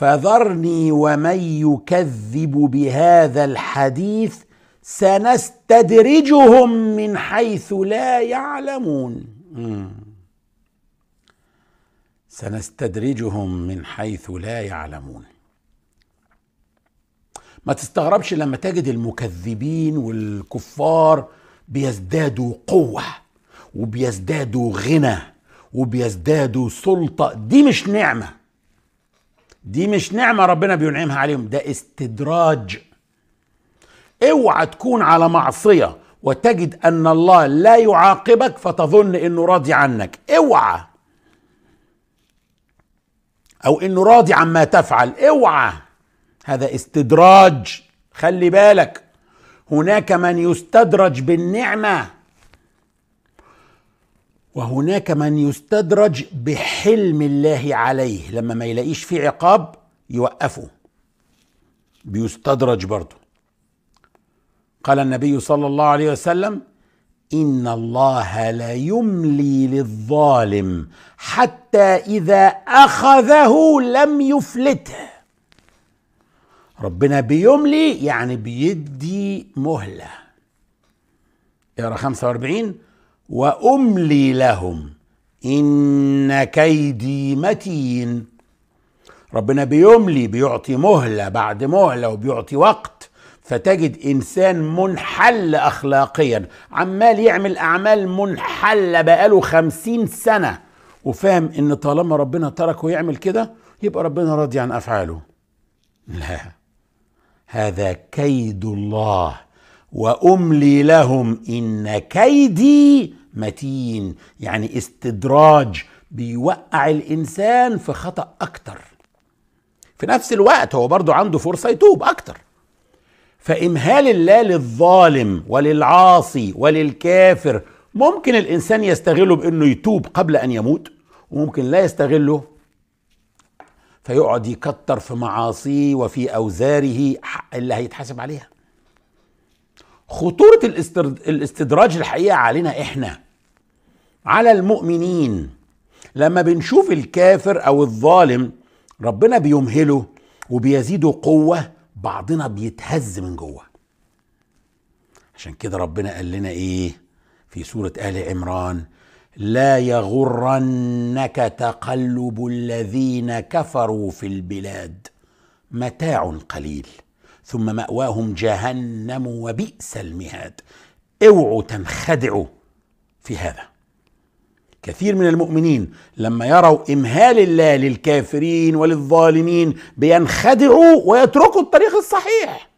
فذرني ومن يكذب بهذا الحديث سنستدرجهم من حيث لا يعلمون سنستدرجهم من حيث لا يعلمون ما تستغربش لما تجد المكذبين والكفار بيزدادوا قوه وبيزدادوا غنى وبيزدادوا سلطه دي مش نعمه دي مش نعمه ربنا بينعمها عليهم ده استدراج اوعى تكون على معصيه وتجد ان الله لا يعاقبك فتظن انه راضي عنك اوعى او انه راضي عما تفعل اوعى هذا استدراج خلي بالك هناك من يستدرج بالنعمه وهناك من يستدرج بحلم الله عليه لما ما يلاقيش فيه عقاب يوقفه بيستدرج برضه قال النبي صلى الله عليه وسلم ان الله لا يملي للظالم حتى اذا اخذه لم يفلته ربنا بيملي يعني بيدي مهله اقرا 45 واملي لهم ان كيدي متين ربنا بيملي بيعطي مهله بعد مهله وبيعطي وقت فتجد انسان منحل اخلاقيا عمال يعمل اعمال منحله بقاله خمسين سنه وفاهم ان طالما ربنا تركه يعمل كده يبقى ربنا راضي عن افعاله لا هذا كيد الله واملي لهم ان كيدي متين يعني استدراج بيوقع الانسان في خطا اكتر في نفس الوقت هو برضو عنده فرصه يتوب اكتر فامهال الله للظالم وللعاصي وللكافر ممكن الانسان يستغله بانه يتوب قبل ان يموت وممكن لا يستغله فيقعد يكتر في معاصيه وفي اوزاره اللي هيتحاسب عليها خطورة الاستدراج الحقيقة علينا احنا على المؤمنين لما بنشوف الكافر او الظالم ربنا بيمهله وبيزيده قوة بعضنا بيتهز من جوه عشان كده ربنا قال لنا ايه في سورة آل عمران لا يغرنك تقلب الذين كفروا في البلاد متاع قليل ثم مأواهم جهنم وبئس المهاد اوعوا تنخدعوا في هذا كثير من المؤمنين لما يروا امهال الله للكافرين وللظالمين بينخدعوا ويتركوا الطريق الصحيح